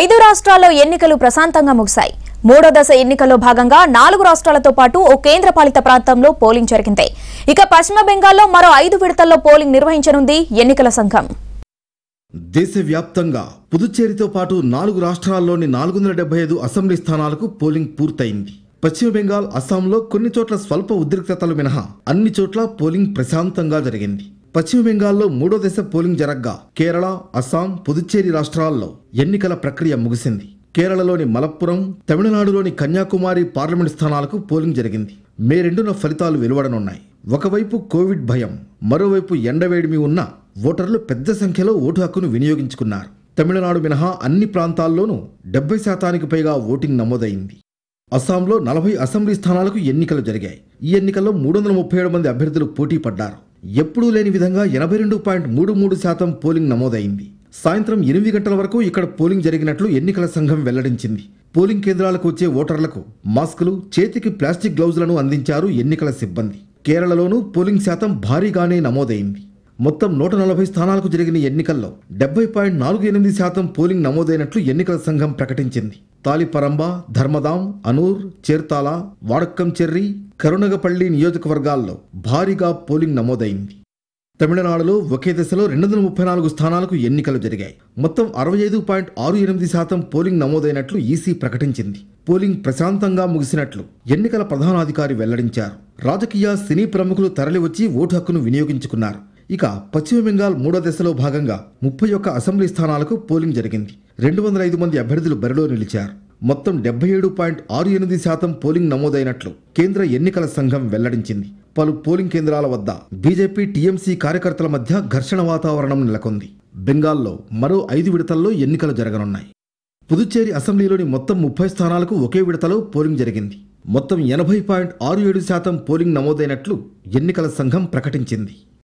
ఐదు రాష్ట్రాల్లో ఎన్నికలు ప్రశాంతంగా ముగిశాయి మూడో దశ ఎన్నికల్లో భాగంగా నాలుగు రాష్ట్రాలతో పాటు ఓ కేంద్రపాలిత ప్రాంతంలో పోలింగ్ జరిగింది ఇక పశ్చిమ బెంగాల్లో మరో ఐదు విడతల్లో పోలింగ్ నిర్వహించనుంది ఎన్నికల సంఘం దేశవ్యాప్తంగా పుదుచ్చేరితో పాటు నాలుగు రాష్ట్రాల్లోని నాలుగు వందల డెబ్బై ఐదు అసెంబ్లీ స్థానాలకు పోలింగ్ పూర్తయింది పశ్చిమ బెంగాల్ అస్సాంలో కొన్ని చోట్ల స్వల్ప ఉద్రిక్తతలు మినహా అన్ని చోట్ల పోలింగ్ ప్రశాంతంగా జరిగింది పశ్చిమ బెంగాల్లో మూడో దశ పోలింగ్ జరగ్గా కేరళ అస్సాం పుదుచ్చేరి రాష్ట్రాల్లో ఎన్నికల ప్రక్రియ ముగిసింది కేరళలోని మలప్పురం తమిళనాడులోని కన్యాకుమారి పార్లమెంట్ స్థానాలకు పోలింగ్ జరిగింది మే రెండున ఫలితాలు వెలువడనున్నాయి ఒకవైపు కోవిడ్ భయం మరోవైపు ఎండవేడిమి ఉన్న ఓటర్లు పెద్ద సంఖ్యలో ఓటు హక్కును వినియోగించుకున్నారు తమిళనాడు మినహా అన్ని ప్రాంతాల్లోనూ డెబ్బై శాతానికి పైగా ఓటింగ్ నమోదైంది అస్సాంలో నలభై అసెంబ్లీ స్థానాలకు ఎన్నికలు జరిగాయి ఈ ఎన్నికల్లో మూడు వందల ముప్పై ఏడు మంది అభ్యర్థులు పోటీ పడ్డారు ఎప్పుడూ లేని విధంగా ఎనభై రెండు పాయింట్ మూడు మూడు శాతం పోలింగ్ నమోదైంది సాయంత్రం ఎనిమిది గంటల వరకు ఇక్కడ పోలింగ్ జరిగినట్లు ఎన్నికల సంఘం వెల్లడించింది పోలింగ్ కేంద్రాలకు వచ్చే ఓటర్లకు మాస్కులు చేతికి ప్లాస్టిక్ గ్లౌజ్లను అందించారు ఎన్నికల సిబ్బంది కేరళలోనూ పోలింగ్ శాతం భారీగానే నమోదైంది మొత్తం నూట నలభై స్థానాలకు జరిగిన ఎన్నికల్లో డెబ్బై పాయింట్ నాలుగు ఎనిమిది శాతం పోలింగ్ నమోదైనట్లు ఎన్నికల సంఘం ప్రకటించింది తాలిపరంబ ధర్మదాం అనూర్ చేర్తాల వాడక్కంచెర్రి కరుణగపల్లి నియోజకవర్గాల్లో భారీగా పోలింగ్ నమోదైంది తమిళనాడులో ఒకే దశలో రెండు వందల ముప్పై నాలుగు స్థానాలకు ఎన్నికలు జరిగాయి మొత్తం అరవై ఐదు పాయింట్ ఆరు ఎనిమిది శాతం పోలింగ్ నమోదైనట్లు ఈసీ ప్రకటించింది పోలింగ్ ప్రశాంతంగా ముగిసినట్లు ఎన్నికల ప్రధానాధికారి వెల్లడించారు రాజకీయ సినీ ప్రముఖులు తరలివచ్చి ఓటు హక్కును వినియోగించుకున్నారు ఇక పశ్చిమ బెంగాల్ మూడో దశలో భాగంగా ముప్పై ఒక్క అసెంబ్లీ స్థానాలకు పోలింగ్ జరిగింది రెండు వందల ఐదు మంది అభ్యర్థులు బరిలో నిలిచారు మొత్తం డెబ్బై ఏడు పాయింట్ ఆరు ఎనిమిది శాతం పోలింగ్ నమోదైనట్లు కేంద్ర ఎన్నికల సంఘం వెల్లడించింది పలు పోలింగ్ కేంద్రాల వద్ద బీజేపీ టీఎంసీ కార్యకర్తల మధ్య ఘర్షణ వాతావరణం నెలకొంది బెంగాల్లో మరో ఐదు విడతల్లో ఎన్నికలు జరగనున్నాయి పుదుచ్చేరి అసెంబ్లీలోని మొత్తం ముప్పై స్థానాలకు ఒకే విడతలో పోలింగ్ జరిగింది మొత్తం ఎనభై పాయింట్ ఆరు ఏడు శాతం పోలింగ్ నమోదైనట్లు ఎన్నికల సంఘం ప్రకటించింది